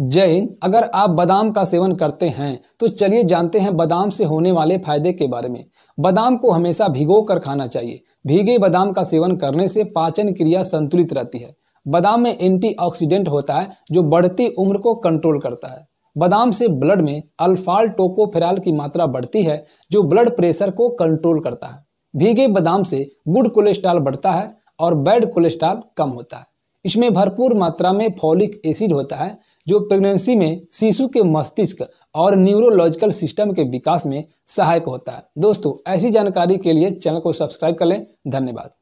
जय हिंद अगर आप बादाम का सेवन करते हैं तो चलिए जानते हैं बादाम से होने वाले फायदे के बारे में बादाम को हमेशा भिगो कर खाना चाहिए भीगे बादाम का सेवन करने से पाचन क्रिया संतुलित रहती है बादाम में एंटीऑक्सीडेंट होता है जो बढ़ती उम्र को कंट्रोल करता है बादाम से ब्लड में अल्फाल टोकोफेराल की मात्रा बढ़ती है जो ब्लड प्रेशर को कंट्रोल करता है भीगे बादाम से गुड कोलेस्ट्रॉल बढ़ता है और बैड कोलेस्ट्रॉल कम होता है इसमें भरपूर मात्रा में फॉलिक एसिड होता है जो प्रेगनेंसी में शिशु के मस्तिष्क और न्यूरोलॉजिकल सिस्टम के विकास में सहायक होता है दोस्तों ऐसी जानकारी के लिए चैनल को सब्सक्राइब कर लें धन्यवाद